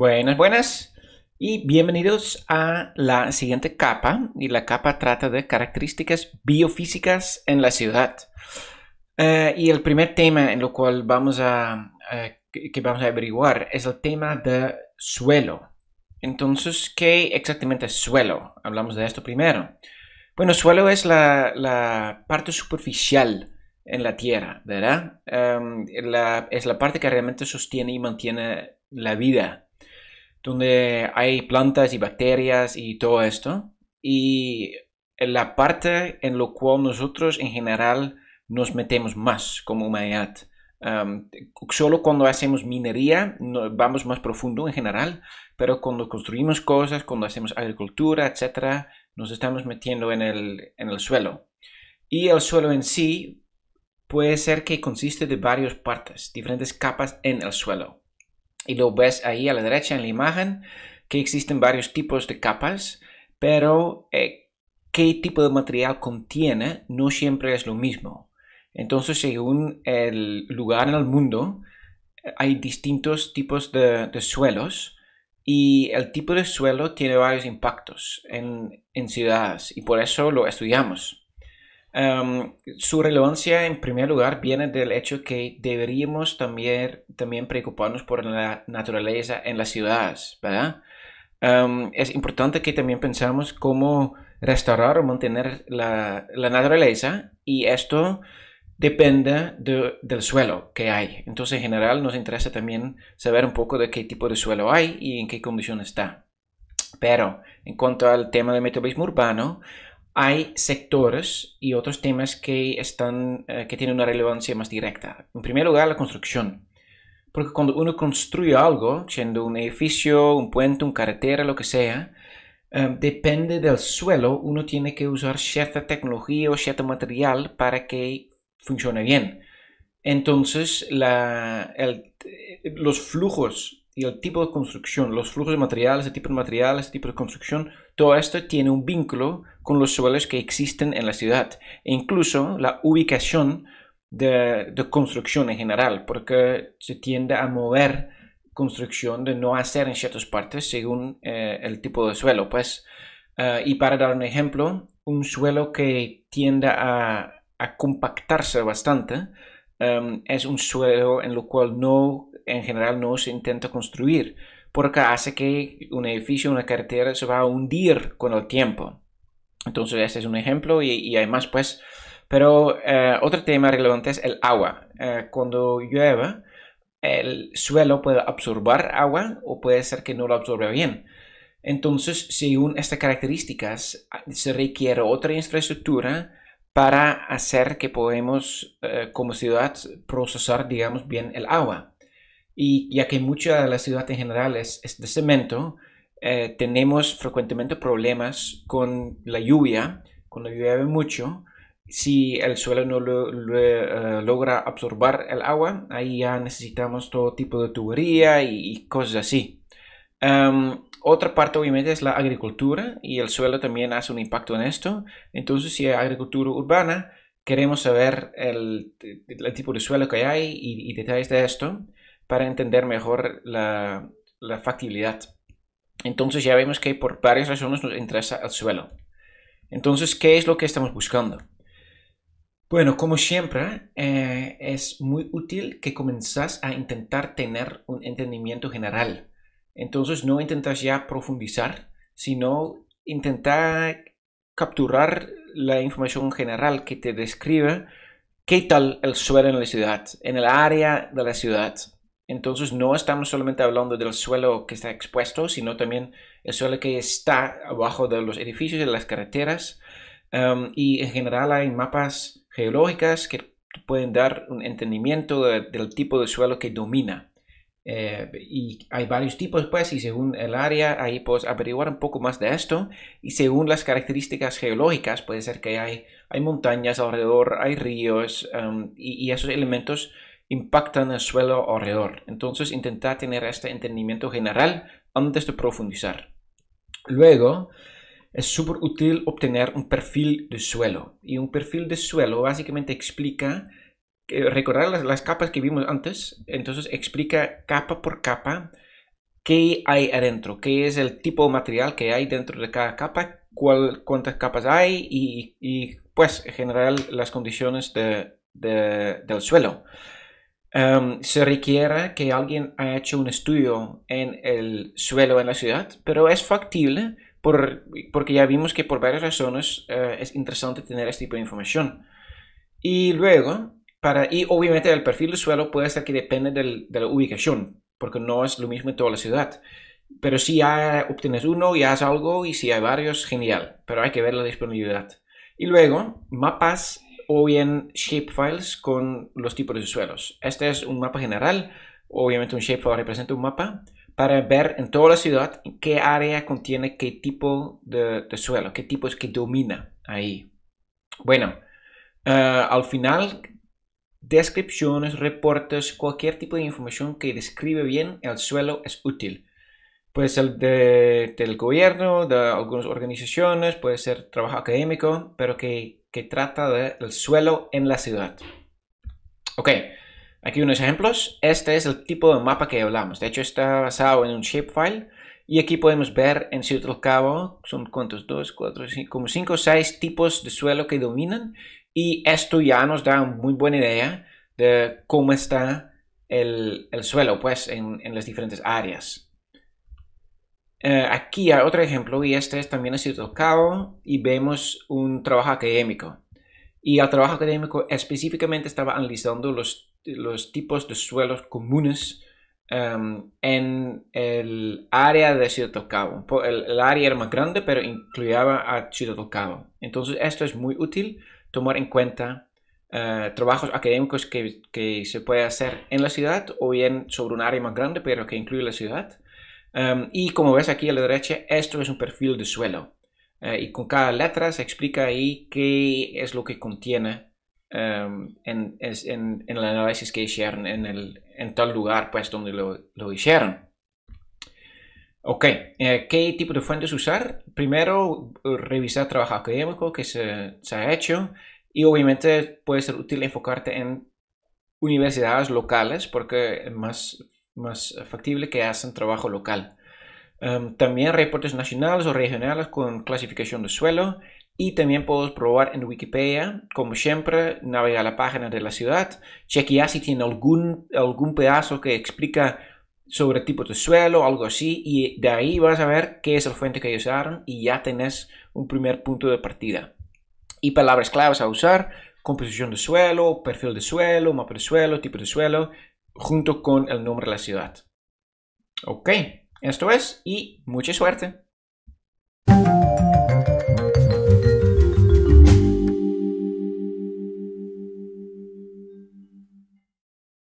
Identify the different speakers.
Speaker 1: Buenas, buenas. Y bienvenidos a la siguiente capa. Y la capa trata de características biofísicas en la ciudad. Eh, y el primer tema en lo cual vamos a, eh, que vamos a averiguar es el tema de suelo. Entonces, ¿qué exactamente es suelo? Hablamos de esto primero. Bueno, suelo es la, parte superficial en la tierra, ¿verdad? Em, es la parte que realmente sostiene y mantiene la vida donde hay plantas y bacterias y todo esto. Y la parte en lo cual nosotros en general nos metemos más como humanidad. Um, solo cuando hacemos minería vamos más profundo en general, pero cuando construimos cosas, cuando hacemos agricultura, etc., nos estamos metiendo en el, en el suelo. Y el suelo en sí puede ser que consiste de varias partes, diferentes capas en el suelo. Y lo ves ahí a la derecha en la imagen que existen varios tipos de capas, pero eh, qué tipo de material contiene no siempre es lo mismo. Entonces, según el lugar en el mundo, hay distintos tipos de, suelos y el tipo de suelo tiene varios impactos en ciudades y por eso lo estudiamos. Em, su relevancia en primer lugar viene del hecho que deberíamos también, también preocuparnos por la naturaleza en las ciudades, ¿verdad? Em, es importante que también pensemos cómo restaurar o mantener la, naturaleza y esto depende del suelo que hay. Entonces en general nos interesa también saber un poco de qué tipo de suelo hay y en qué condición está. Pero en cuanto al tema del metabolismo urbano, hay sectores y otros temas que, están, eh, que tienen una relevancia más directa. En primer lugar, la construcción. Porque cuando uno construye algo, siendo un edificio, un puente, una carretera, lo que sea, eh, depende del suelo, uno tiene que usar cierta tecnología o cierto material para que funcione bien. Entonces, eh, los flujos y el tipo de construcción, los flujos de materiales, el tipo de materiales, el tipo de construcción, todo esto tiene un vínculo con los suelos que existen en la ciudad. E incluso la ubicación de, de, construcción en general, porque se tiende a mover construcción de no hacer en ciertas partes según eh, el tipo de suelo. Pues, eh, y para dar un ejemplo, un suelo que tiende a, compactarse bastante em, es un suelo en lo cual no en general no se intenta construir, porque hace que un edificio, una carretera se va a hundir con el tiempo. Entonces, este es un ejemplo y, y hay más, pues. Pero eh, otro tema relevante es el agua. Eh, cuando llueve, el suelo puede absorber agua o puede ser que no lo absorba bien. Entonces, según estas características, se requiere otra infraestructura para hacer que podemos eh, como ciudad procesar, digamos, bien el agua. Y ya que mucha de la ciudad en general es, de cemento, eh, tenemos frecuentemente problemas con la lluvia, cuando llueve mucho, si el suelo no eh, logra absorber el agua, ahí ya necesitamos todo tipo de tubería y, cosas así. Em, otra parte obviamente es la agricultura y el suelo también hace un impacto en esto. Entonces si hay agricultura urbana, queremos saber el, tipo de suelo que hay y detalles de esto para entender mejor la, factibilidad. Entonces ya vemos que por varias razones nos interesa el suelo. Entonces, ¿qué es lo que estamos buscando? Bueno, como siempre, eh, es muy útil que comenzás a intentar tener un entendimiento general. Entonces, no intentas ya profundizar, sino intentar capturar la información general que te describe qué tal el suelo en la ciudad, en el área de la ciudad. Entonces no estamos solamente hablando del suelo que está expuesto, sino también el suelo que está abajo de los edificios, de las carreteras. Em, y en general hay mapas geológicas que pueden dar un entendimiento del tipo de suelo que domina. Eh, y hay varios tipos, pues, y según el área, ahí puedes averiguar un poco más de esto. Y según las características geológicas, puede ser que hay, hay montañas alrededor, hay ríos, em, y, y esos elementos impactan el suelo alrededor. Entonces intentar tener este entendimiento general antes de profundizar. Luego, es súper útil obtener un perfil de suelo. Y un perfil de suelo básicamente explica, eh, recordar las, las capas que vimos antes, entonces explica capa por capa qué hay adentro, qué es el tipo de material que hay dentro de cada capa, cuántas capas hay y, pues en general las condiciones del suelo. Em, se requiere que alguien haya hecho un estudio en el suelo en la ciudad, pero es factible porque ya vimos que por varias razones eh, es interesante tener este tipo de información. Y luego, para, y obviamente el perfil del suelo puede ser que depende de la ubicación, porque no es lo mismo en toda la ciudad. Pero si ya obtienes uno, y es algo, y si hay varios, genial, pero hay que ver la disponibilidad. Y luego, mapas o bien shapefiles con los tipos de suelos. Este es un mapa general, obviamente un shapefile representa un mapa, para ver en toda la ciudad qué área contiene qué tipo de, suelo, qué tipo es que domina ahí. Bueno, eh, al final, descripciones, reportes, cualquier tipo de información que describe bien el suelo es útil. Puede ser del gobierno, de algunas organizaciones, puede ser trabajo académico, pero que, trata del suelo en la ciudad. Ok, aquí unos ejemplos. Este es el tipo de mapa que hablamos. De hecho, está basado en un shapefile. Y aquí podemos ver en cierto Cabo, son cuántos, dos, cuatro, cinco, como cinco o tipos de suelo que dominan. Y esto ya nos da una muy buena idea de cómo está el, suelo pues, en, en las diferentes áreas. Eh, aquí hay otro ejemplo y este es también ha sido Cabo, y vemos un trabajo académico. Y el trabajo académico específicamente estaba analizando los, los tipos de suelos comunes em, en el área de Ciudad del Cabo. El, área era más grande, pero incluía a Ciudad del Cabo. Entonces esto es muy útil tomar en cuenta eh, trabajos académicos que, que, se puede hacer en la ciudad o bien sobre un área más grande, pero que incluye la ciudad. Em, y como ves aquí a la derecha, esto es un perfil de suelo. Eh, y con cada letra se explica ahí qué es lo que contiene em, en, el análisis que hicieron en, tal lugar pues donde lo, hicieron. Ok, eh, ¿qué tipo de fuentes usar? Primero, revisar trabajo académico que se, se, ha hecho y obviamente puede ser útil enfocarte en universidades locales porque es más más eh, factible que hacen trabajo local. Em, también reportes nacionales o regionales con clasificación de suelo y también puedes probar en Wikipedia. Como siempre, navega la página de la ciudad, chequea si tiene algún, algún pedazo que explica sobre tipos de suelo, algo así, y de ahí vas a ver qué es la fuente que usaron y ya tenés un primer punto de partida. Y palabras claves a usar, composición de suelo, perfil de suelo, mapa de suelo, tipo de suelo, junto con el nombre de la ciudad. Ok, esto es y mucha suerte.